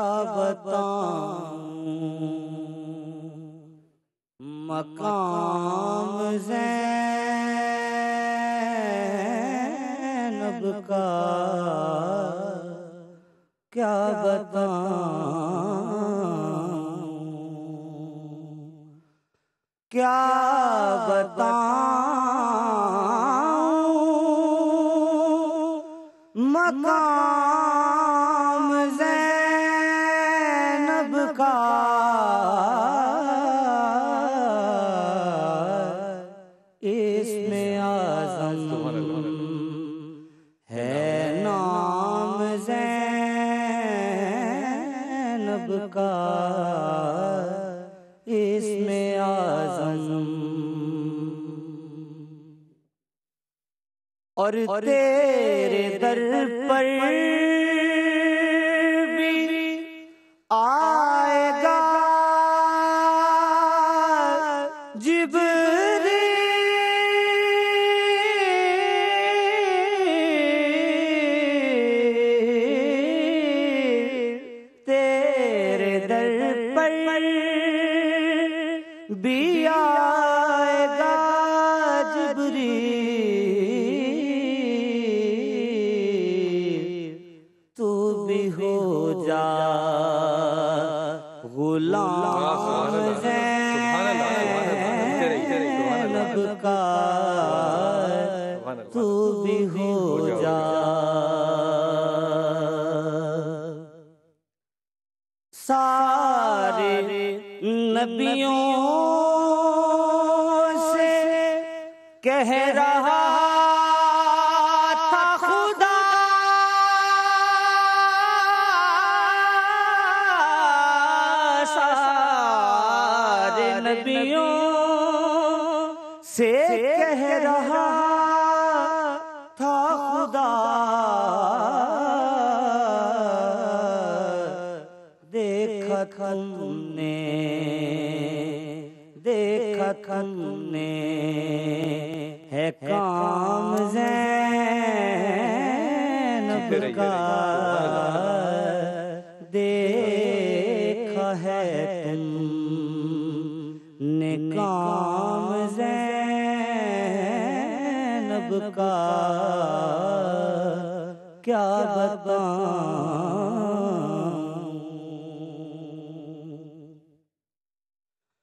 क्या बताऊं मकाम जैनब का क्या बताऊं क्या बताऊं मकाम और तेरे दर पर कह रहा था खुदा सारे नबियों से काम जैनब का देखा है तुमने काम जैनब का क्या बताऊं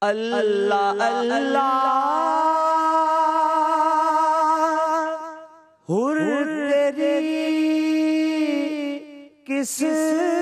अल्लाह अल्लाह esquecer.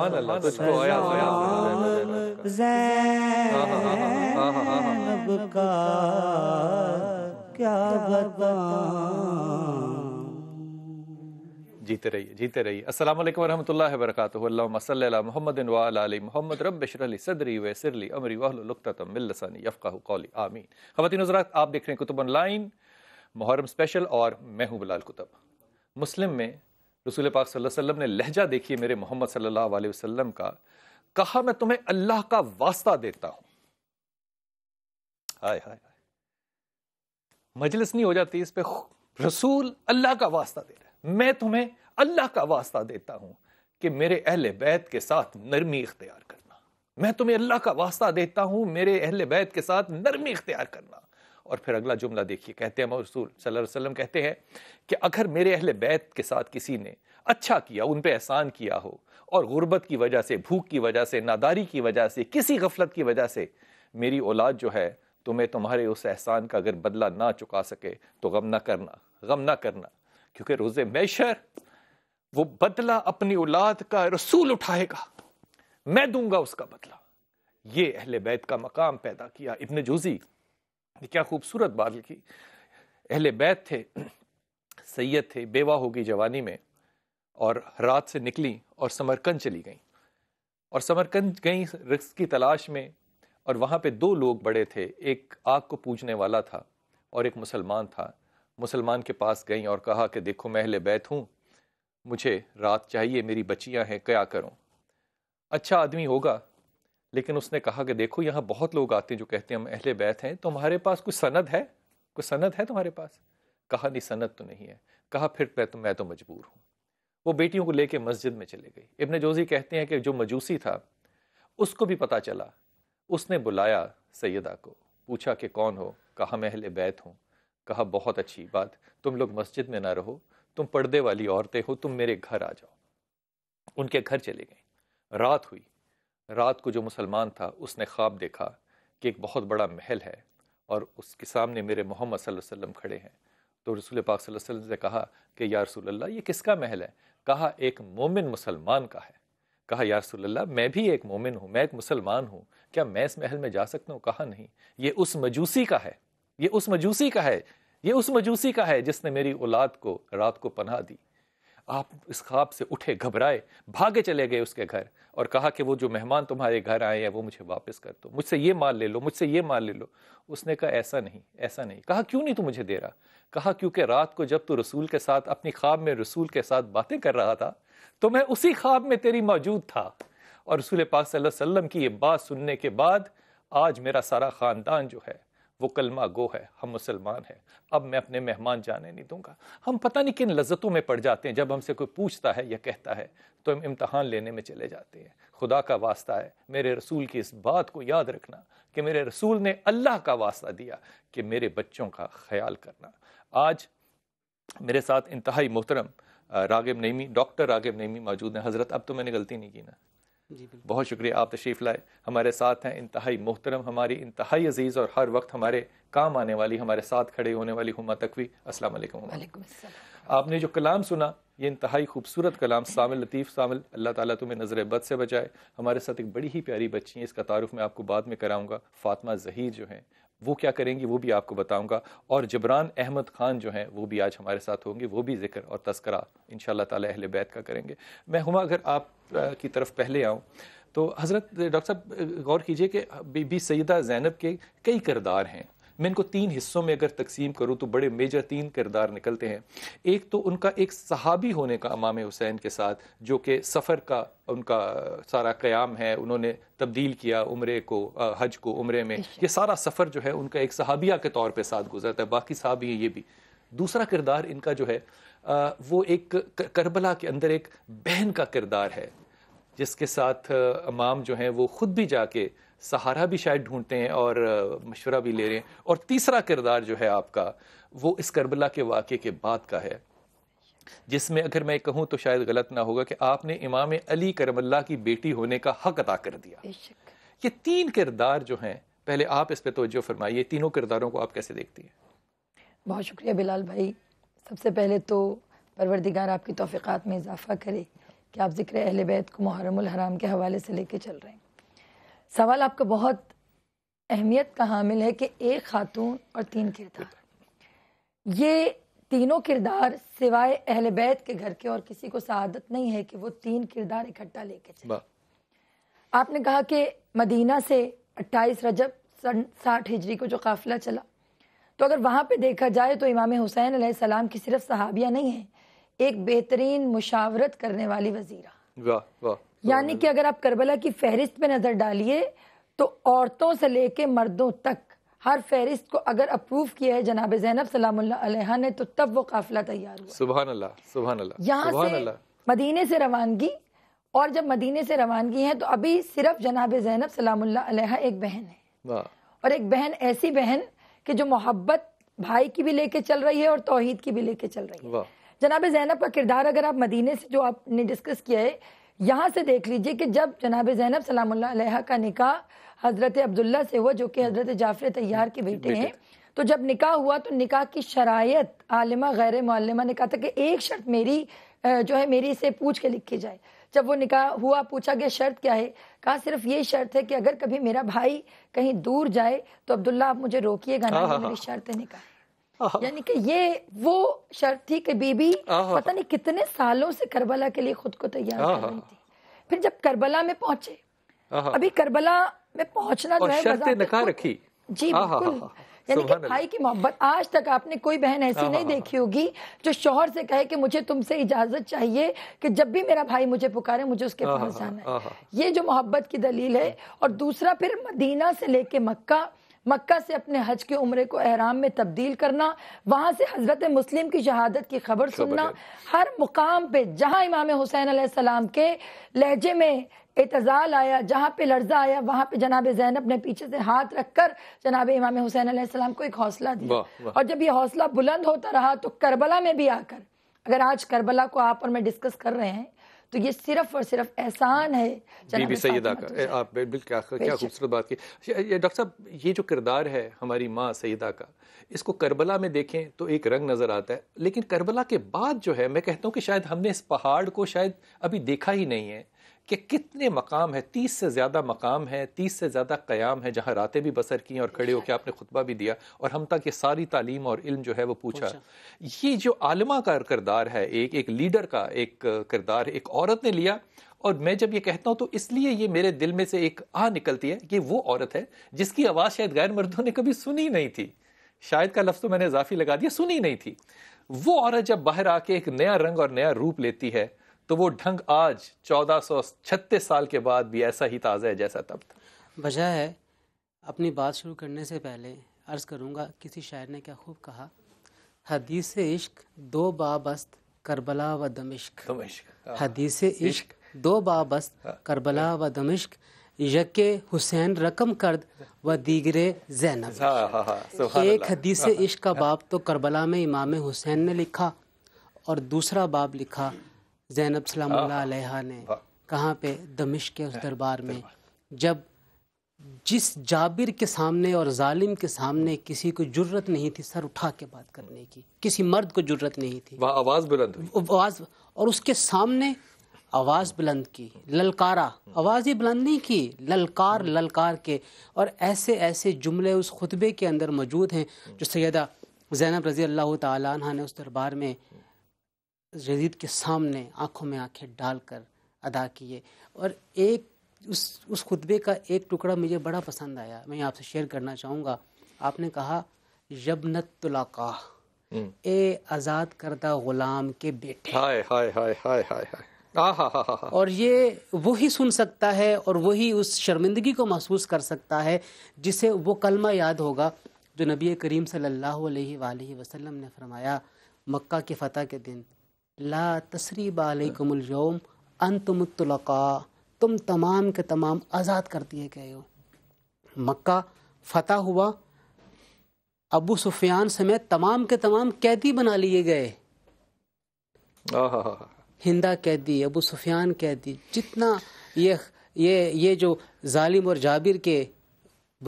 सुभान अल्लाह तुझको आया तो जैनब का क्या जीते रहिए जीते रहिए अस्सलाम वालेकुम रहमतुल्लाहि व बरकातुहू अल्लाहुम्मा सल्ली अला मुहम्मदिन व अला आलि मुहम्मद रब इशरह ली सदरी व यस्सिर ली अमरी वहलुल उक़दतम मिन लसानी यफ़क़हू कौली आमीन खवातीन हजरात आप देख रहे हैं कुतुब ऑनलाइन मुहर्रम स्पेशल और मैं हूं बिलाल कुतुब मुस्लिम में रसूल पाक वसल्लम ने लहजा देखिए मेरे मोहम्मद अलैहि वसल्लम का कहा मैं तुम्हें अल्लाह का वास्ता देता हूं हाय हाय हाय मजलिस नहीं हो जाती इस पर रसूल अल्लाह का वास्ता दे रहा है मैं तुम्हें अल्लाह का वास्ता देता हूं कि मेरे अहल बैत के साथ नरमी इख्तियार करना मैं तुम्हें अल्लाह का वास्ता देता हूं मेरे अहल बैत के साथ नरमी इख्तियार करना और फिर अगला जुमला देखिए कहते हैं मसूल सल्लम कहते हैं कि अगर मेरे अहल बैत के साथ किसी ने अच्छा किया उन पर एहसान किया हो और गुर्बत की वजह से भूख की वजह से नादारी की वजह से किसी गफलत की वजह से मेरी औलाद जो है तुम्हें तुम्हारे उस एहसान का अगर बदला ना चुका सके तो गम ना करना गम ना करना क्योंकि रोज़ मैशर वो बदला अपनी औलाद का रसूल उठाएगा मैं दूंगा उसका बदला ये अहल बैत का मकाम पैदा किया इब्ने जूजी क्या खूबसूरत बात की अहल बैत थे सैयद थे बेवा हो गई जवानी में और रात से निकली और समरकंद चली गई और समरकंद गई रिक्स की तलाश में और वहाँ पे दो लोग बड़े थे एक आग को पूजने वाला था और एक मुसलमान था मुसलमान के पास गई और कहा कि देखो मैं अहल बैत हूँ मुझे रात चाहिए मेरी बच्चियाँ हैं क्या करूँ अच्छा आदमी होगा लेकिन उसने कहा कि देखो यहाँ बहुत लोग आते हैं जो कहते हैं हम अहले बैत हैं तो पास कुछ सनद है कुछ सनद है तुम्हारे पास कहा नहीं सनद तो नहीं है कहा फिर मैं तो मैं तो मजबूर हूँ वो बेटियों को लेके मस्जिद में चले गई इब्ने जोजी कहते हैं कि जो मजूसी था उसको भी पता चला उसने बुलाया सैदा को पूछा कि कौन हो कहा मैं अहले बैत हूँ कहा बहुत अच्छी बात तुम लोग मस्जिद में ना रहो तुम पर्दे वाली औरतें हो तुम मेरे घर आ जाओ उनके घर चले गए रात हुई रात को जो मुसलमान था उसने ख्वाब देखा कि एक बहुत बड़ा महल है और उसके सामने मेरे मोहम्मद सल्लल्लाहु अलैहि वसल्लम खड़े हैं तो रसूल पाक सल्लल्लाहु अलैहि वसल्लम ने कहा कि या अल्लाह ये किसका महल है कहा एक मोमिन मुसलमान का है कहा या अल्लाह मैं भी एक मोमिन हूँ मैं एक मुसलमान हूँ क्या मैं इस महल में जा सकता हूँ कहा नहीं ये उस मजूसी का है ये उस मजूसी का है ये उस मजूसी का है जिसने मेरी औलाद को रात को पनाह दी आप इस ख्वाब से उठे घबराए भागे चले गए उसके घर और कहा कि वो जो मेहमान तुम्हारे घर आए हैं वो मुझे वापस कर दो मुझसे ये माल ले लो मुझसे ये माल ले लो उसने कहा ऐसा नहीं ऐसा नहीं कहा क्यों नहीं तू मुझे दे रहा कहा क्योंकि रात को जब तू रसूल के साथ अपनी ख्वाब में रसूल के साथ बातें कर रहा था तो मैं उसी ख्वाब में तेरी मौजूद था और रसूल पाक सल्लल्लाहु अलैहि वसल्लम की ये बात सुनने के बाद आज मेरा सारा ख़ानदान जो है वो कलमा गो है हम मुसलमान हैं अब मैं अपने मेहमान जाने नहीं दूंगा हम पता नहीं किन लज्जतों में पड़ जाते हैं जब हमसे कोई पूछता है या कहता है तो हम इम्तहान लेने में चले जाते हैं खुदा का वास्ता है मेरे रसूल की इस बात को याद रखना कि मेरे रसूल ने अल्लाह का वास्ता दिया कि मेरे बच्चों का ख्याल करना आज मेरे साथ इंतहाई मोहतरम रागिब नईमी डॉक्टर रागिब नईमी मौजूद हैं हज़रत अब तो मैंने गलती नहीं की ना बहुत शुक्रिया आप तशरीफ़ लाए हमारे साथ हैं इंतहाई मोहतरम हमारी इंतहाई अजीज़ और हर वक्त हमारे काम आने वाली हमारे साथ खड़े होने वाली हुमा तकवी अस्सलाम वालेकुम आपने जो कलाम सुना ये इंतहाई खूबसूरत कलाम सामिल लतीफ़ सामिल अल्लाह ताला तुम्हें नज़र बद से बचाए हमारे साथ एक बड़ी ही प्यारी बच्ची है इसका तारुफ मैं आपको बाद में कराऊंगा फ़ातिमा जहीर जो हैं वो क्या करेंगी वो भी आपको बताऊंगा और जबरान अहमद खान जो हैं वो भी आज हमारे साथ होंगे वो भी जिक्र और तस्करा इन ताला अहल बैत का करेंगे मैं हुआ अगर आप की तरफ पहले आऊँ तो हज़रत डॉक्टर साहब गौर कीजिए कि बीबी सैदा जैनब के कई करदार हैं मैं इनको तीन हिस्सों में अगर तकसीम करूँ तो बड़े मेजर तीन किरदार निकलते हैं एक तो उनका एक सहाबी होने का अमाम हुसैन के साथ जो कि सफ़र का उनका सारा क़्याम है उन्होंने तब्दील किया उम्र को हज को उम्र में ये सारा सफ़र जो है उनका एक सहाबिया के तौर पर साथ गुजरता है बाकी सहाबी हैं ये भी दूसरा किरदार इनका जो है वो एक करबला के अंदर एक बहन का किरदार है जिसके साथ इमाम जो हैं वो ख़ुद भी जाके सहारा भी शायद ढूंढते हैं और मशवरा भी ले रहे हैं और तीसरा किरदार जो है आपका वो इस करबला के वाक़े के बाद का है जिसमें अगर मैं कहूँ तो शायद गलत ना होगा कि आपने इमाम अली करबला की बेटी होने का हक अदा कर दिया ये तीन किरदार जो हैं पहले आप इस पर तोज्जो फरमाइए तीनों किरदारों को आप कैसे देखती हैं बहुत शुक्रिया बिलाल भाई सबसे पहले तो परवरदिगार आपकी तोफ़ीक़ात में इजाफ़ा करे कि आप ज़िक्र अहल बैत को मुहरम हराम के हवाले से लेके चल रहे हैं सवाल आपका बहुत अहमियत का हामिल है कि एक खातून और तीन किरदार ये तीनों किरदार सिवाय अहल बैत के घर के और किसी को सआदत नहीं है कि वो तीन किरदार इकट्ठा लेके चले आपने कहा कि मदीना से 28 रजब सन साठ हिजरी को जो काफिला चला तो अगर वहाँ पे देखा जाए तो इमाम हुसैन सलाम की सिर्फ सहाबिया नहीं है एक बेहतरीन मुशावरत करने वाली वजीरा वाह वाह यानी कि अगर आप करबला की फहरिस्त पे नज़र डालिए तो औरतों से लेके मर्दों तक हर फहरिस्त को अगर अप्रूव किया है जनाब जैनब सलाम्ला ने तो तब वो काफिला तैयार हुआ सुबह सुबह यहाँ से मदीने से रवानगी और जब मदीने से रवानगी है तो अभी सिर्फ जनाब जैनब सलाम्ला एक बहन है और एक बहन ऐसी बहन की जो मोहब्बत भाई की भी लेके चल रही है और तोहहीद की भी लेके चल रही है जनाब जैनब का किरदार अगर आप मदीने से जो आपने डिस्कस किया है यहाँ से देख लीजिए कि जब जनाब जैनब सलाम का निकाह हज़रत अब्दुल्ला से हुआ जो कि हज़रत जाफर तैयार के बेटे हैं तो जब निकाह हुआ तो निकाह की शरायत आलिमा गैर मालमा ने कहा था कि एक शर्त मेरी जो है मेरी से पूछ के लिखी जाए जब वो निकाह हुआ पूछा गया शर्त क्या है कहा सिर्फ ये शर्त है कि अगर कभी मेरा भाई कहीं दूर जाए तो अब्दुल्ला आप मुझे रोकिएगा ना मेरी शर्त है निकाह यानी कि ये वो शर्त थी कि बीबी पता नहीं कितने सालों से करबला के लिए खुद को तैयार कर रही थी फिर जब करबला में पहुंचे अभी करबला में पहुंचना जो है नकार रखी जी बिल्कुल यानी कि भाई की मोहब्बत आज तक आपने कोई बहन ऐसी नहीं देखी होगी जो शोहर से कहे कि मुझे तुमसे इजाजत चाहिए कि जब भी मेरा भाई मुझे पुकारे मुझे उसके पास जाना है ये जो मोहब्बत की दलील है हम्म। और दूसरा फिर मदीना से लेके मक्का मक्का से अपने हज के उम्र को अहराम में तब्दील करना वहाँ से हजरत मुस्लिम की शहादत की खबर सुनना हर मुकाम पे जहाँ इमाम हुसैन सलाम के लहजे में एतजाल आया जहाँ पे लर्जा आया वहाँ पे जनाब जैनब ने पीछे से हाथ रखकर जनाब इमाम हुसैन सलाम को एक हौसला दिया वा, वा। और जब ये हौसला बुलंद होता रहा तो करबला में भी आकर अगर आज करबला को आप और मैं डिस्कस कर रहे हैं तो ये सिर्फ और सिर्फ एहसान है बीबी सैदा का आप बिल्कुल क्या क्या खूबसूरत बात की डॉक्टर साहब ये जो किरदार है हमारी माँ सैदा का इसको करबला में देखें तो एक रंग नज़र आता है लेकिन करबला के बाद जो है मैं कहता हूँ कि शायद हमने इस पहाड़ को शायद अभी देखा ही नहीं है कि कितने मकाम है तीस से ज़्यादा मकाम है तीस से ज़्यादा क़याम है जहाँ रातें भी बसर की और खड़े होकर आपने खुतबा भी दिया और हम तक ये सारी तालीम और इल्म जो है वो पूछा, पूछा। ये जो आलमा का किरदार है एक एक लीडर का एक किरदार एक औरत ने लिया और मैं जब ये कहता हूँ तो इसलिए ये मेरे दिल में से एक आ निकलती है कि वो औरत है जिसकी आवाज़ शायद गैर मर्दों ने कभी सुनी नहीं थी शायद का लफ्ज़ तो मैंने इजाफी लगा दिया सुनी नहीं थी वो औरत जब बाहर आके एक नया रंग और नया रूप लेती है तो वो ढंग आज चौदह साल के बाद भी ऐसा ही ताज़ा है जैसा तब था वजह है अपनी बात शुरू करने से पहले अर्ज़ करूँगा किसी शायर ने क्या खूब कहा हदीस इश्क दो बाबस्त करबला व दमिश्क दमिश्क हाँ। हदीस इश्क दो बाबस्त हाँ। करबला व दमिश्क यके हुसैन रकम कर्द व दीगरे जैनब हाँ, एक हदीस इश्क का बाब तो करबला में इमाम हुसैन ने लिखा और दूसरा बाब लिखा जैनब सलाम ने कहाँ पे दमिश के उस दरबार में जब जिस जाबिर के सामने और जालिम के सामने किसी को जरूरत नहीं थी सर उठा के बात करने की किसी मर्द को जरूरत नहीं थी वह आवाज़ बुलंद आवाज़ और उसके सामने आवाज़ बुलंद की ललकारा आवाज़ ही बुलंद नहीं की ललकार ललकार के और ऐसे ऐसे जुमले उस खुतबे के अंदर मौजूद हैं जो सैदा जैनब रज़ी अल्लाह तह ने उस दरबार में जदीद के सामने आंखों में आंखें डालकर अदा किए और एक उस उस खुतबे का एक टुकड़ा मुझे बड़ा पसंद आया मैं आपसे शेयर करना चाहूँगा आपने कहा यबनत तुलाका हम्म। ए आज़ाद करदा ग़ुलाम के बेटे हाय हाय हाय हाय हाय हाय और ये वही सुन सकता है और वही उस शर्मिंदगी को महसूस कर सकता है जिसे वो कलमा याद होगा जो नबी करीम सल्लल्लाहु अलैहि वसल्लम ने फरमाया मक्का की फ़तह के दिन ला तसरीब अलकुमजोम अनतमतलका तुम तमाम के तमाम आज़ाद कर दिए गए हो मक्का फतह हुआ अबू सुफियान समेत तमाम के तमाम कैदी बना लिए गए हिंदा कैदी अबू सुफियान कैदी जितना ये ये ये जो जालिम और जाबिर के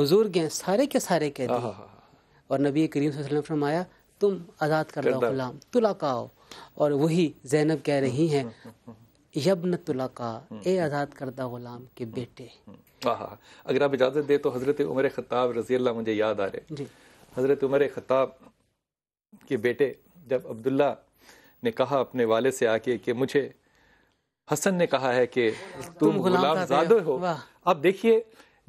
बुजुर्ग हैं सारे के सारे कैदी और नबी करीम फरमाया तुम आज़ाद कर दो गुलाम तुलाकाओ और वही जैनब कह रही हैं यबन तुला का हम्म। ए आज़ाद करदा गुलाम के बेटे हम्म। अगर आप इजाज़त दे तो हज़रत उमर ख़ताब रजी अल्लाह मुझे याद आ रहे हज़रत उमर ख़ताब के बेटे जब अब्दुल्ला ने कहा अपने वाले से आके कि मुझे हसन ने कहा है कि तुम तुम गुलाम, गुलाम हो आप देखिए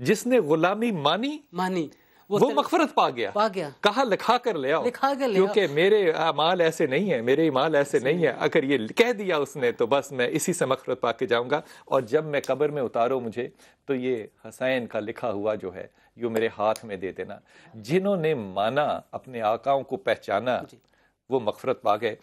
जिसने गुलामी मानी मानी वो, वो पा गया पा गया कहा लिखा कर ले आओ लिखा कर ले क्योंकि मेरे माल ऐसे नहीं है मेरे माल ऐसे नहीं है अगर ये कह दिया उसने तो बस मैं इसी से मकफरत पा के जाऊंगा और जब मैं कब्र में उतारो मुझे तो ये हसैन का लिखा हुआ जो है यो मेरे हाथ में दे देना जिन्होंने माना अपने आकाओं को पहचाना वो मकफरत पा गए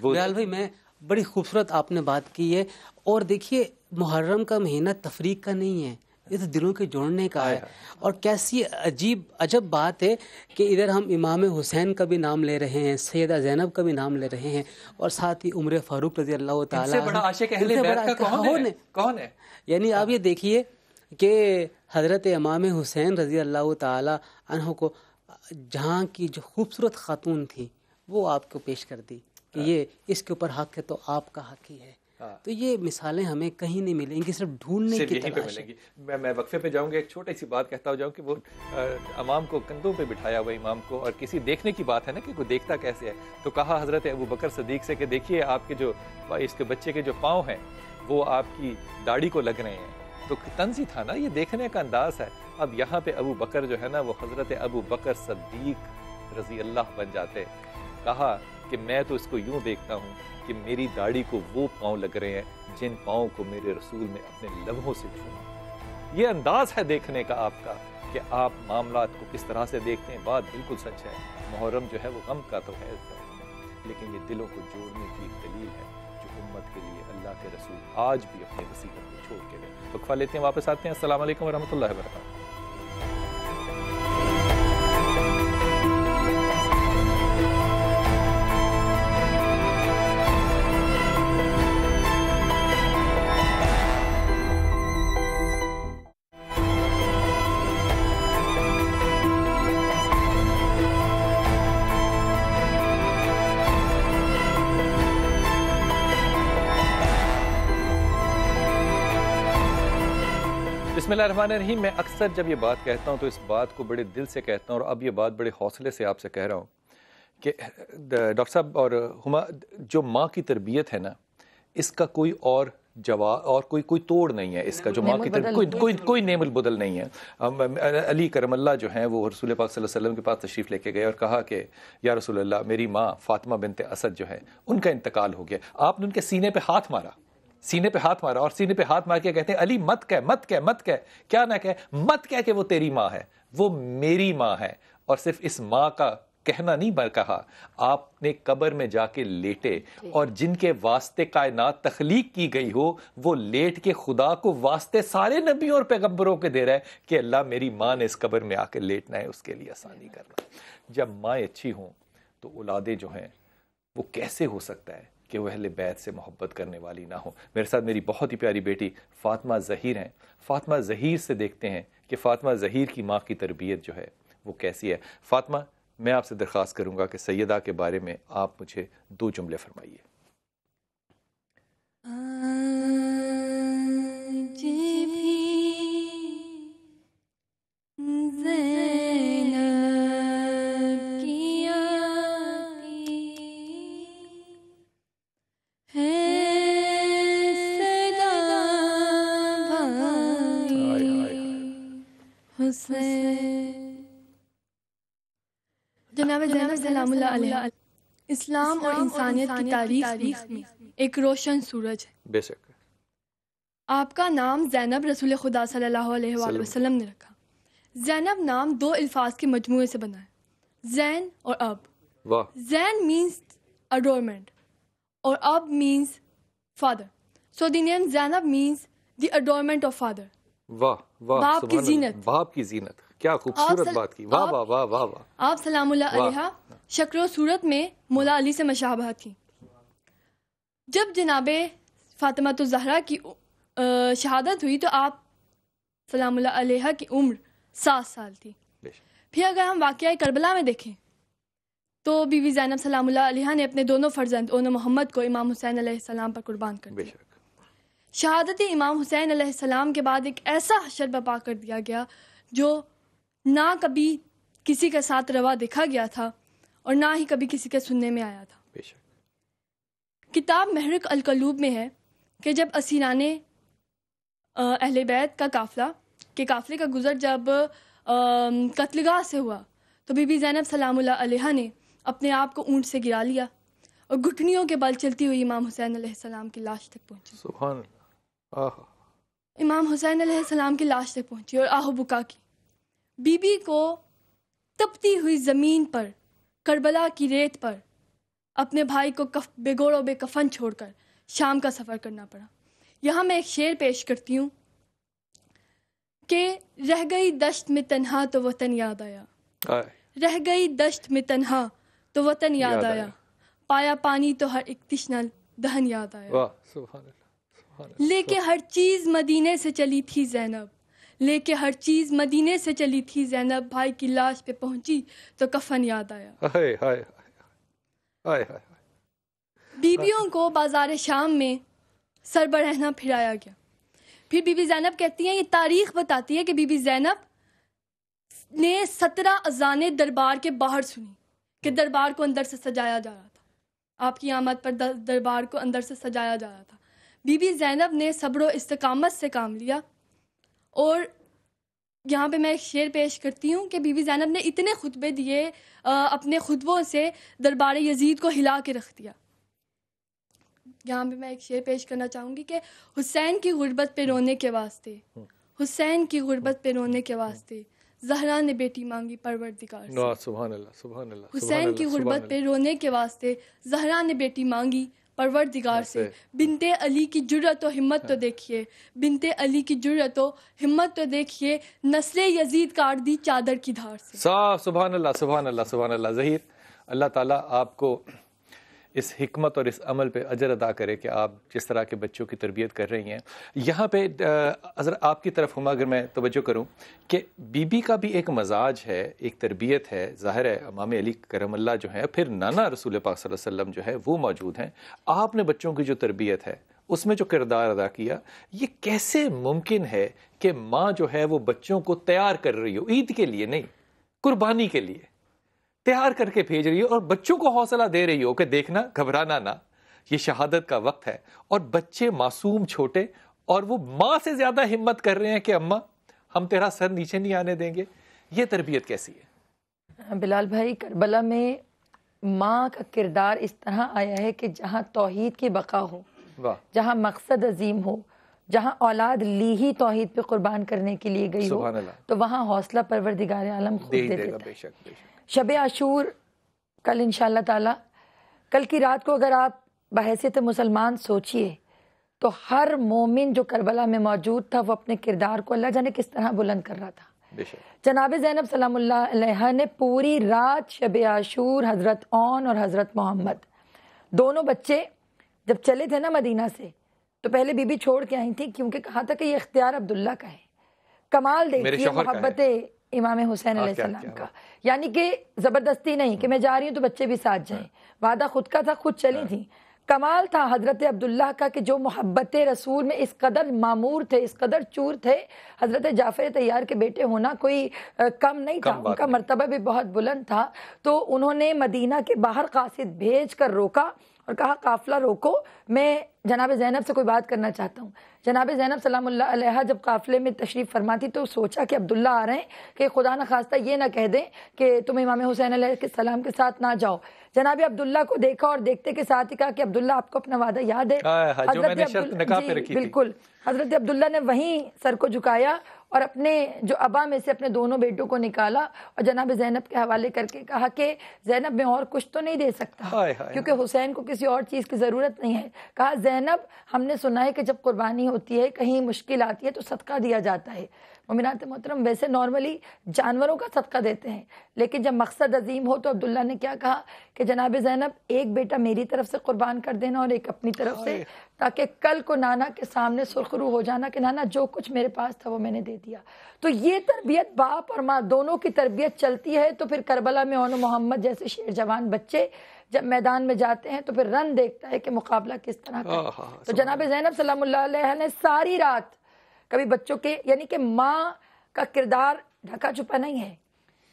वो भाई मैं बड़ी खूबसूरत आपने बात की है और देखिए मुहर्रम का महीना तफरीक का नहीं है ये तो दिलों के जोड़ने का है हाँ, हाँ। और कैसी अजीब अजब बात है कि इधर हम इमाम हुसैन का भी नाम ले रहे हैं सैदा जैनब का भी नाम ले रहे हैं और साथ ही उम्र फ़ारूक रजी अल्लाह तौन है कौन है यानी आप हाँ। ये देखिए कि हज़रत इमाम हुसैन रजी अल्लाह तहों को जहाँ की जो खूबसूरत खातून थी वो आपको पेश कर दी कि ये इसके ऊपर हक है तो आपका हक ही है हाँ। तो ये मिसालें हमें कहीं नहीं मिलेंगी सिर्फ ढूंढने की तलाश मिलेंगी मैं मैं वक्फे पे जाऊंगा एक छोटी सी बात कहता जाऊं कि वो अमाम को कंधों पे बिठाया हुआ इमाम को और किसी देखने की बात है ना कि वो देखता कैसे है तो कहा हज़रत अबू बकर सदीक से कि देखिए आपके जो इसके बच्चे के जो पाँव हैं वो आपकी दाढ़ी को लग रहे हैं तो तंजी था ना ये देखने का अंदाज़ है अब यहाँ पे अबू बकर जो है ना वो हज़रत अबू बकर सदीक रजी अल्लाह बन जाते कहा कि मैं तो इसको यूँ देखता हूँ कि मेरी दाढ़ी को वो पाँव लग रहे हैं जिन पाँव को मेरे रसूल ने अपने लम्हों से छूना ये अंदाज है देखने का आपका कि आप मामला को किस तरह से देखते हैं बात बिल्कुल सच है मुहर्रम जो है वो गम का तो है लेकिन ये दिलों को जोड़ने की दलील है जो उम्मत के लिए अल्लाह के रसूल आज भी अपने वसीबत को छोड़ के गए तो खा लेते हैं वापस आते हैं असल वरहमल वर्का बिस्मिल्लाह रही मैं अक्सर जब ये बात कहता हूँ तो इस बात को बड़े दिल से कहता हूँ और अब ये बात बड़े हौसले से आपसे कह रहा हूँ कि डॉक्टर साहब और हुमा जो माँ की तरबियत है ना इसका कोई और जवाब और कोई कोई तोड़ नहीं है इसका जो माँ की तरफ कोई कोई कोई नेमल बदल नहीं है अली करमल्ला जो हैं वो रसूल पाक वसल्लम के पास तशरीफ़ लेके गए और कहा कि या रसूल मेरी माँ फातिमा बिनते असद जो है उनका इंतकाल हो गया आपने उनके सीने पर हाथ मारा सीने पे हाथ मारा और सीने पे हाथ मार के कहते हैं अली मत कह मत कह मत कह क्या ना कह मत कह के वो तेरी माँ है वो मेरी माँ है और सिर्फ इस माँ का कहना नहीं मैं कहा आपने कब्र में जाके लेटे और जिनके वास्ते कायनात तख्लीक की गई हो वो लेट के खुदा को वास्ते सारे नबी और पैगम्बरों के दे रहा है कि अल्लाह मेरी माँ ने इस कब्र में आके लेटना है उसके लिए आसानी करना जब माँ अच्छी हों तो औलादे जो हैं वो कैसे हो सकता है कि वह अहले बैत से मोहब्बत करने वाली ना हो मेरे साथ मेरी बहुत ही प्यारी बेटी फ़ातिमा ज़हीर हैं फ़ातिमा ज़हीर से देखते हैं कि फ़ातिमा ज़हीर की माँ की तरबियत जो है वो कैसी है फ़ातिमा मैं आपसे दरख्वास्त करूँगा कि सैदा के बारे में आप मुझे दो जुमले फरमाइए इस्लाम और इंसानियत की तारीख एक रोशन सूरज है बेशक आपका नाम जैनब रसूल खुदा सल्लल्लाहु अलैहि वसल्लम ने रखा जैनब नाम दो अल्फाज के मजमू से बना है जैन और अब जैन मीन्स अडोरमेंट और अब means father so the Zainab means the adornment of father वाह वाह बाप की जीनत बाप की जीनत क्या खूबसूरत बात की वाह वाह वाह वाह वाह आप सलाम अलैहा सूरत में मोला अली से मशाबा थी जब जनाब फातिमा तो जहरा की शहादत हुई तो आप सलाम की उम्र सात साल थी फिर अगर हम वाक़ करबला में देखें तो बीवी जैनब सलाम ने अपने दोनों फर्जंद ओन मोहम्मद को इमाम हुसैन सलाम पर कुर्बान कर दिया शहादत इमाम हुसैन सलाम के बाद एक ऐसा हशर बपा कर दिया गया जो ना कभी किसी के साथ रवा देखा गया था और ना ही कभी किसी के सुनने में आया था किताब महरक अलकलूब में है कि जब असीरान अहल बैत का काफिला के काफिले का गुज़र जब कत्लगाह से हुआ तो बीबी जैनब सलाम अलैहा ने अपने आप को ऊंट से गिरा लिया और घुटनियों के बल चलती हुई इमाम हुसैन सलाम की लाश तक पहुंची इमाम हुसैन सलाम की लाश तक पहुंची और आहुबुका की बीबी को तपती हुई ज़मीन पर करबला की रेत पर अपने भाई को कफ बेगोड़ो बेकफन छोड़कर शाम का सफ़र करना पड़ा यहाँ मैं एक शेर पेश करती हूँ कि रह गई दश्त में तनहा तो वतन याद आया रह गई दश्त में तनहा तो वतन याद, याद आया।, आया पाया पानी तो हर एक तिश्ना दहन याद आया वाह सुभान अल्लाह लेके हर चीज़ मदीने से चली थी जैनब लेके हर चीज़ मदीने से चली थी जैनब भाई की लाश पे पहुंची तो कफन याद आया हाय बीबियों को बाजार शाम में सर बरहना फिराया गया फिर बीबी जैनब कहती हैं ये तारीख बताती है कि बीबी जैनब ने सत्रह अजाने दरबार के बाहर सुनी कि दरबार को अंदर से सजाया जा रहा था आपकी आमद पर दरबार को अंदर से सजाया जा रहा था बीबी जैनब ने सब्र इस्तकामत से काम लिया और यहाँ पे मैं एक शेर पेश करती हूँ कि बीबी जैनब ने इतने खुतबे दिए अपने खुतबों से दरबार यजीद को हिला के रख दिया यहाँ पे मैं एक शेर पेश करना चाहूँगी कि हुसैन की गुर्बत पे रोने के वास्ते हुसैन की गुर्बत पे रोने के वास्ते जहरा ने बेटी मांगी परवरदिगार से हुसैन की गुर्बत पे रोने के वास्ते जहरा ने बेटी मांगी परवरदिगार से बिनते अली की जुर्रत और हिम्मत तो हाँ। देखिए बिनते अली की जुर्रत और हिम्मत तो देखिए नस्ल यजीद काट दी चादर की धार से साफ सुबह अल्लाह सुबह अल्लाह सुबह अल्लाह जहीर अल्लाह ताला आपको इस हमत और इस अमल पर अजर अदा करे कि आप जिस तरह के बच्चों की तरबियत कर रही हैं यहाँ पर अगर आपकी तरफ हम अगर मैं तोज्जो करूँ कि बीबी का भी एक मजाज है एक तरबियत है ज़ाहिर है इमाम अली करमल्ला जो है फिर नाना रसूल पाक वसम जो है वो मौजूद हैं आपने बच्चों की जो तरबियत है उसमें जो किरदार अदा किया ये कैसे मुमकिन है कि माँ जो है वो बच्चों को तैयार कर रही हो ईद के लिए नहीं कुर्बानी के लिए तैयार करके भेज रही हो और बच्चों को हौसला दे रही हो कि देखना घबराना ना ये शहादत का वक्त है और बच्चे मासूम छोटे और वो माँ से ज्यादा हिम्मत कर रहे हैं कि अम्मा हम तेरा सर नीचे नहीं आने देंगे ये तरबियत कैसी है बिलाल भाई करबला में माँ का किरदार इस तरह आया है कि जहाँ तोहहीद की बका हो जहाँ मकसद अजीम हो जहाँ औलाद ली ही तोहहीद पे कुर्बान करने के लिए गई हो तो वहाँ हौसला परवरदिगार आलम खुद दे, दे देता है शब आशूर कल इन ताला कल की रात को अगर आप बहसीत मुसलमान सोचिए तो हर मोमिन जो करबला में मौजूद था वो अपने किरदार को अल्लाह जाने किस तरह बुलंद कर रहा था जनाब जैनब सलाम्ला ने पूरी रात शब आशूर हज़रत ओन और हज़रत मोहम्मद दोनों बच्चे जब चले थे ना मदीना से तो पहले बीबी छोड़ के आई थी क्योंकि कहा था कि ये इख्तियार अब्दुल्ला का है कमाल देखिए मोहब्बत इमाम हुसैन हाँ, सलाम का यानी कि ज़बरदस्ती नहीं कि मैं जा रही हूँ तो बच्चे भी साथ जाएं हाँ। वादा खुद का था खुद चली हाँ। थी कमाल था हज़रत अब्दुल्ला का कि जो मोहब्बत रसूल में इस कदर मामूर थे इस कदर चूर थे हज़रत जाफ़र तैयार के बेटे होना कोई कम नहीं कम था उनका मरतबा भी बहुत बुलंद था तो उन्होंने मदीना के बाहर कासिद भेज कर रोका और कहा काफ़िला रोको मैं जनाब ज़ैनब से कोई बात करना चाहता हूँ जनाब ज़ैनब सलाम्ह जब काफ़िले में तशरीफ़ फरमाती तो सोचा कि अब्दुल्ला आ रहे हैं कि खुदा न खास्ता ये ना कह दें कि तुम इमाम हुसैन के सलाम के साथ ना जाओ जनाब अब्दुल्ला को देखा और देखते के साथ ही कहा कि अब्दुल्ला आपको अपना वादा याद है हाँ, हाँ, हजरत बिल्कुल हजरत अब्दुल्ला ने वहीं सर को झुकाया और अपने जो अबा में से अपने दोनों बेटों को निकाला और जनाब जैनब के हवाले करके कहा कि जैनब में और कुछ तो नहीं दे सकता हाँ, हाँ, क्योंकि हुसैन को किसी और चीज़ की ज़रूरत नहीं है कहा जैनब हमने सुना है कि जब कुर्बानी होती है कहीं मुश्किल आती है तो सदका दिया जाता है ममिनत मोहतरम वैसे नॉर्मली जानवरों का सदका देते हैं लेकिन जब मकसद अजीम हो तो अब्दुल्ला ने क्या कहा कि जनाब जैनब एक बेटा मेरी तरफ से कुर्बान कर देना और एक अपनी तरफ से ताकि कल को नाना के सामने सुरखरू हो जाना कि नाना जो कुछ मेरे पास था वो मैंने दे दिया तो ये तरबियत बाप और माँ दोनों की तरबियत चलती है तो फिर करबला में ओन मोहम्मद जैसे शेर जवान बच्चे जब मैदान में जाते हैं तो फिर रन देखता है कि मुकाबला किस तरह का तो जनाब जैनब सलाम ने सारी रात कभी बच्चों के यानी कि माँ का किरदार ढका छुपा नहीं है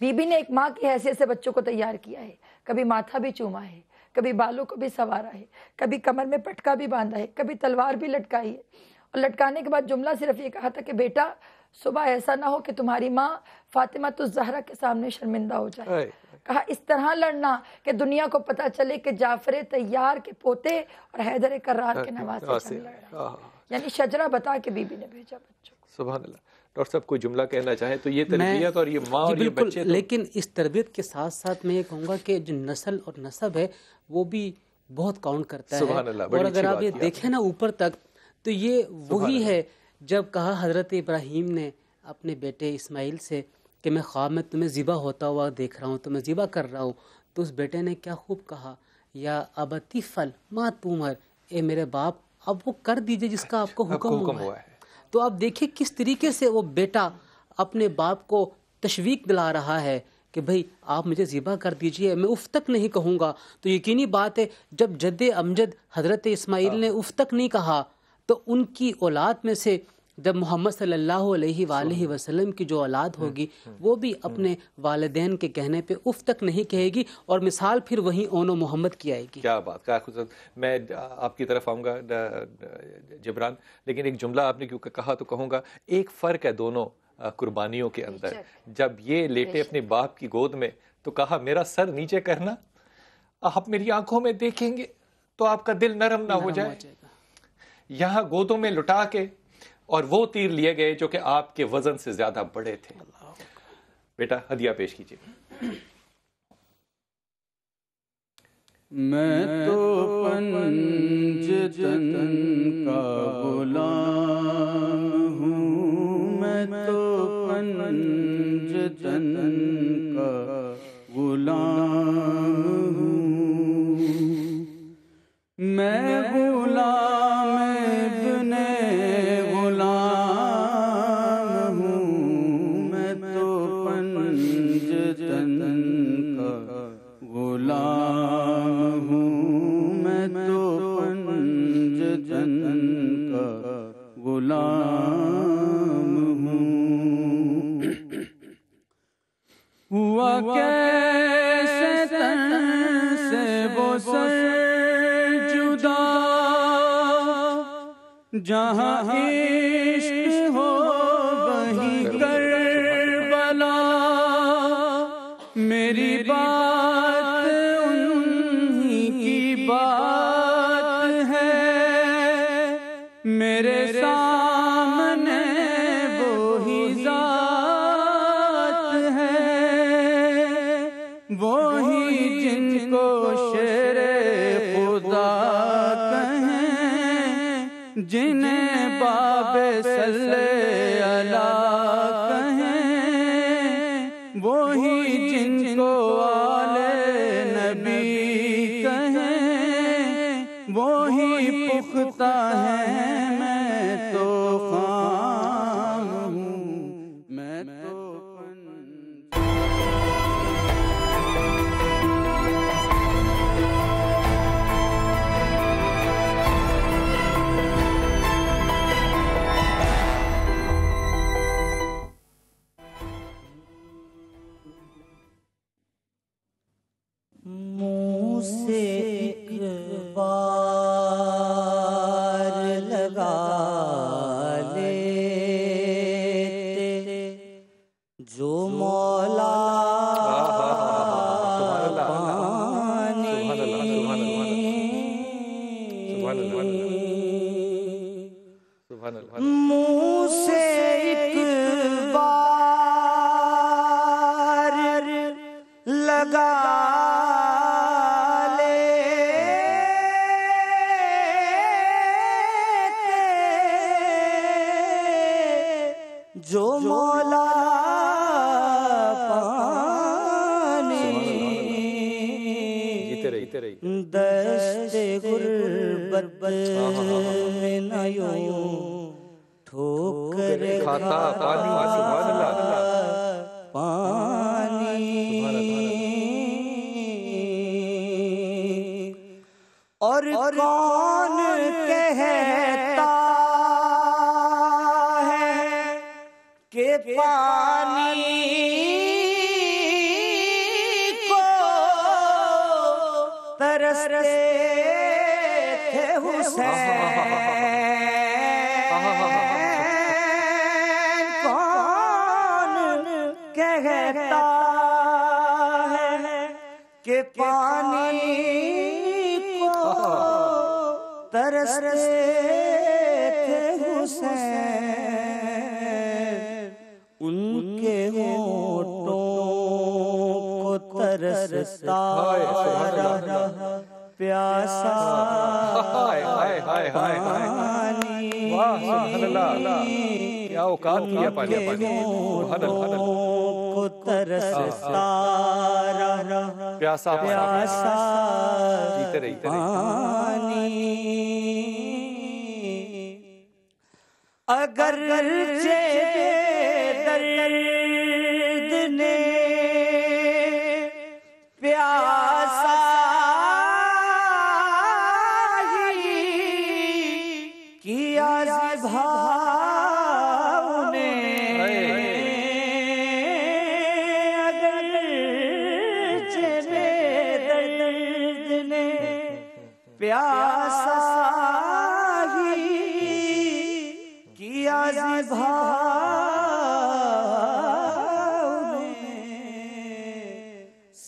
बीबी ने एक माँ की हैसियत से बच्चों को तैयार किया है कभी माथा भी चूमा है कभी बालों को भी संवारा है कभी कमर में पटका भी बांधा है कभी तलवार भी लटकाई है और लटकाने के बाद जुमला सिर्फ ये कहा था कि बेटा सुबह ऐसा ना हो कि तुम्हारी माँ फातिमा तो जहरा के सामने शर्मिंदा हो जाए कहा इस तरह लड़ना कि दुनिया को पता चले कि जाफरे तैयार के पोते और हैदर करार के नवाज़ लड़ रहा हाँ, हाँ। यानी शजरा बता के बीबी ने भेजा बच्चों को सुबह डॉक्टर साहब कोई जुमला कहना चाहे तो ये तरबियत और ये माँ और ये बच्चे तो... लेकिन इस तरबियत के साथ साथ मैं ये कहूँगा कि जो नस्ल और नसब है वो भी बहुत काउंट करता है और अगर आप ये देखें ना ऊपर तक तो ये वही है जब कहा हज़रत इब्राहिम ने अपने बेटे इसमाइल से कि मैं ख्वाब में तुम्हें ज़िबा होता हुआ देख रहा हूँ तुम्हें तो ज़िबा कर रहा हूँ तो उस बेटे ने क्या खूब कहा या अबती फल माँ तुमर ए मेरे बाप अब वो कर दीजिए जिसका अच्छा, आपको हुक्म हुआ, है तो आप देखिए किस तरीके से वो बेटा अपने बाप को तशवीक दिला रहा है कि भाई आप मुझे ज़िबा कर दीजिए मैं उफ तक नहीं कहूँगा तो यकीनी बात है जब जद अमजद हज़रत इसमाइल हाँ। ने उफ तक नहीं कहा तो उनकी औलाद में से जब मोहम्मद सल्लल्लाहु अलैहि वसल्लम की जो औलाद होगी वो भी अपने वालदेन के कहने पे उफ तक नहीं कहेगी और मिसाल फिर वहीं ओनो मोहम्मद की आएगी क्या बात क्या खुद मैं आपकी तरफ आऊँगा जबरान लेकिन एक जुमला आपने क्यों कहा तो कहूँगा एक फ़र्क है दोनों कुर्बानियों के अंदर जब ये लेटे अपने बाप की गोद में तो कहा मेरा सर नीचे करना आप मेरी आंखों में देखेंगे तो आपका दिल नरम ना हो जाए यहाँ गोदों में लुटा के और वो तीर लिए गए जो कि आपके वजन से ज्यादा बड़े थे बेटा हदिया पेश कीजिए मैं तो पंजतन का गुलाम वो ही जिनको आले नबी कहें वो ही पुख्ता है peraí. Da... Então, तरसता प्यासा प्यासा प्यासा अगर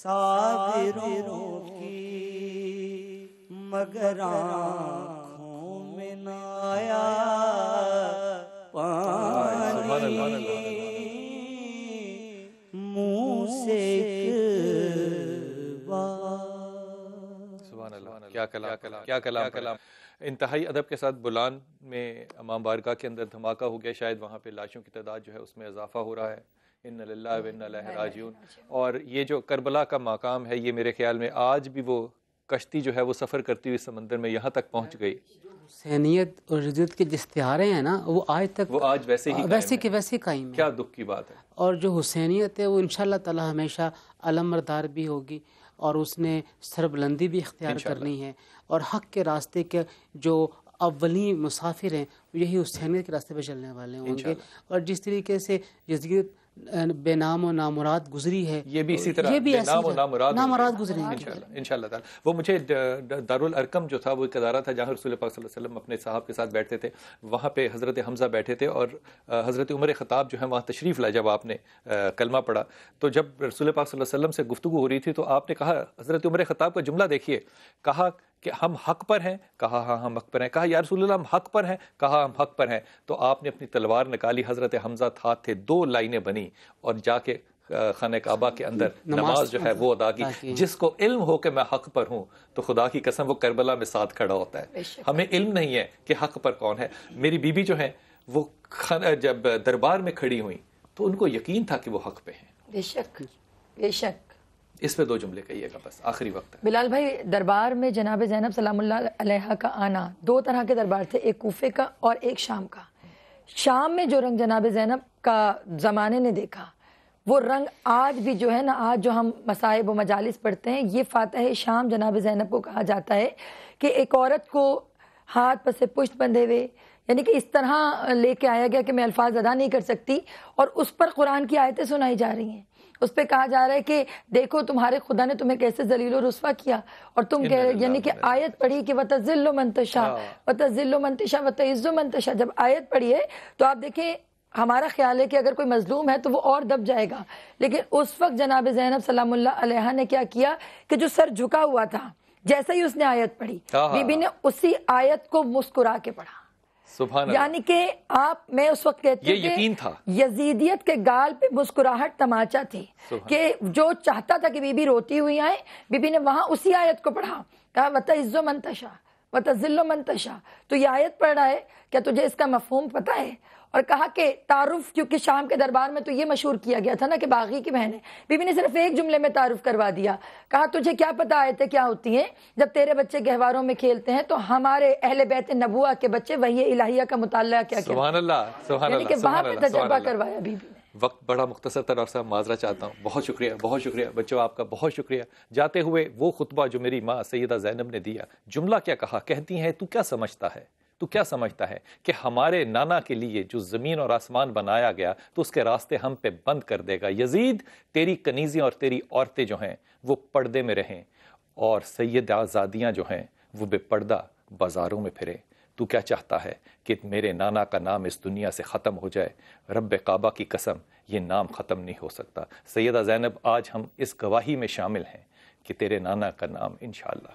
साबिरों की मगर आँखों पानी मुंह से क्या कलाम क्या कलाम कलाम इंतहाई अदब के साथ बुलान में अमाम बारगाह के अंदर धमाका हो गया शायद वहाँ पे लाशों की तादाद जो है उसमें इजाफा हो रहा है इन लाजून और ये जो करबला का मकाम है ये मेरे ख्याल में आज भी वो कश्ती जो है वो सफ़र करती हुई समंदर में यहाँ तक पहुँच गई सैनियत और रिजत के जिस हैं ना वो आज तक वो आज वैसे ही वैसे के वैसे कायम क्या दुख की बात है और जो हुसैनियत है वो इन ताला हमेशा अलमरदार भी होगी और उसने सरबलंदी भी इख्तियार करनी है और हक के रास्ते के जो अवली मुसाफिर हैं यही हुसैनियत के रास्ते पर चलने वाले होंगे और जिस तरीके से यजीद बेनाम और नामुराद गुजरी है ये भी इसी तरह ये वो मुझे दारुल अरकम जो था वो एक अदारा था जहाँ रसूल पाक अपने साहब के साथ बैठते थे वहाँ पे हज़रत हमज़ा बैठे थे और हज़रत उमर ख़ताब जो है वहाँ तशरीफ़ लाए जब आपने कलमा पढ़ा तो जब रसूल पाक से गुफ्तु हो रही थी तो आपने कहा हज़रत उमर ख़ताब का जुमला देखिए कहा कि हम हक पर हैं कहा हाँ हम हक पर हैं कहा या रसूल हम हक पर हैं कहा हम हक पर हैं तो आपने अपनी तलवार निकाली हज़रत हमजा था थे दो लाइनें बनी और जाके खान काबा के अंदर नमाज जो है वो अदा की जिसको इल्म हो कि मैं हक पर हूँ तो खुदा की कसम वो करबला में साथ खड़ा होता है हमें इल्म नहीं है कि हक पर कौन है मेरी बीबी जो है वो जब दरबार में खड़ी हुई तो उनको यकीन था कि वो हक पे हैं बेशक बेशक इस पे दो जुमले कहिएगा बस आखिरी वक्त है बिलाल भाई दरबार में जनाब जैनब सलाम का आना दो तरह के दरबार थे एक कोफे का और एक शाम का शाम में जो रंग जनाब जैनब का ज़माने ने देखा वो रंग आज भी जो है ना आज जो हम मसाइब व मजालिस पढ़ते हैं ये फातह शाम जनाब जैनब को कहा जाता है कि एक औरत को हाथ पर से पुष्ट बंधे हुए यानी कि इस तरह लेके आया गया कि मैं अल्फाज अदा नहीं कर सकती और उस पर कुरान की आयतें सुनाई जा रही हैं उस पर कहा जा रहा है कि देखो तुम्हारे खुदा ने तुम्हें कैसे जलीलो रसवा किया और तुम कह रहे यानी कि आयत पढ़ी कि जिल्लो मंतशा हाँ। जिल्लो मंतशा इज्जो मंतशा जब आयत पढ़ी है तो आप देखें हमारा ख्याल है कि अगर कोई मजलूम है तो वो और दब जाएगा लेकिन उस वक्त जनाब जैनब सलाम्ला ने क्या किया कि जो सर झुका हुआ था जैसे ही उसने आयत पढ़ी हाँ, हाँ। बीबी ने उसी आयत को मुस्कुरा के पढ़ा यानी कि आप मैं उस वक्त कहती हूँ यकीन था यजीदियत के गाल पे मुस्कुराहट तमाचा थी कि जो चाहता था कि बीबी रोती हुई आए बीबी ने वहां उसी आयत को पढ़ा कहा वत इज्जो मंतशा वत जिल्लो मंतशा तो ये आयत पढ़ रहा है क्या तुझे इसका मफहूम पता है और कहा कि तारुफ क्योंकि शाम के दरबार में तो ये मशहूर किया गया था ना कि बागी की बहन है बीबी ने सिर्फ एक जुमले में तारुफ करवा दिया कहा तुझे क्या पता आए थे क्या होती हैं जब तेरे बच्चे गहवारों में खेलते हैं तो हमारे अहल बैत नबुआ के बच्चे वही इलाहिया का मुताल क्या किया वहाँ पर तजर्बा करवाया बीबी ने वक्त बड़ा मुख्तर तरह से माजरा चाहता हूँ बहुत शुक्रिया बहुत शुक्रिया बच्चों आपका बहुत शुक्रिया जाते हुए वो खुतबा जो मेरी माँ सैदा जैनब ने दिया जुमला क्या कहा कहती हैं तू क्या समझता है तो क्या समझता है कि हमारे नाना के लिए जो ज़मीन और आसमान बनाया गया तो उसके रास्ते हम पे बंद कर देगा यजीद तेरी कनीज़ें और तेरी औरतें जो हैं वो पर्दे में रहें और सैद आज़ादियाँ जो हैं वो बेपर्दा बाज़ारों में फिरें तू क्या चाहता है कि मेरे नाना का नाम इस दुनिया से ख़त्म हो जाए रब काबा की कसम ये नाम ख़त्म नहीं हो सकता सैदा ज़ैनब आज हम इस गवाही में शामिल हैं कि तेरे नाना का नाम इन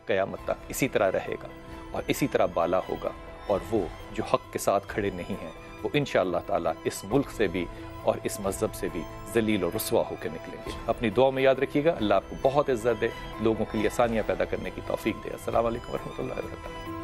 क़यामत तक इसी तरह रहेगा और इसी तरह बाला होगा और वो जो हक के साथ खड़े नहीं हैं वो इन ताला इस मुल्क से भी और इस मज़हब से भी जलील और रसुआ होकर निकलेंगे अपनी दुआ में याद रखिएगा अल्लाह आपको बहुत इज्जत दे लोगों के लिए आसानियाँ पैदा करने की तोफ़ी दे असल वरहमल वर्का